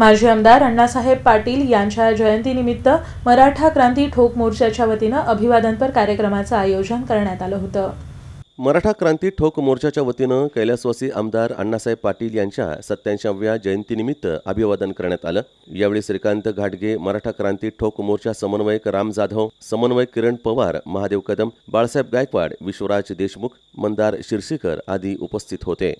माजी आमदार अण्णासाहेब पाटील यांच्या जयंतीनिमित्त मराठा क्रांती ठोक मोर्चाच्या वतीनं अभिवादनपर कार्यक्रमाचं आयोजन करण्यात आलं होतं मराठा क्रांती ठोक मोर्चाच्या वतीनं कैलासवासी आमदार अण्णासाहेब पाटील यांच्या सत्त्याऐंशीव्या जयंतीनिमित्त अभिवादन करण्यात आलं यावेळी श्रीकांत घाटगे मराठा क्रांती ठोक मोर्चा समन्वयक राम जाधव समन्वयक किरण पवार महादेव कदम बाळासाहेब गायकवाड विश्वराज देशमुख मंदार शिरसेकर आदी उपस्थित होते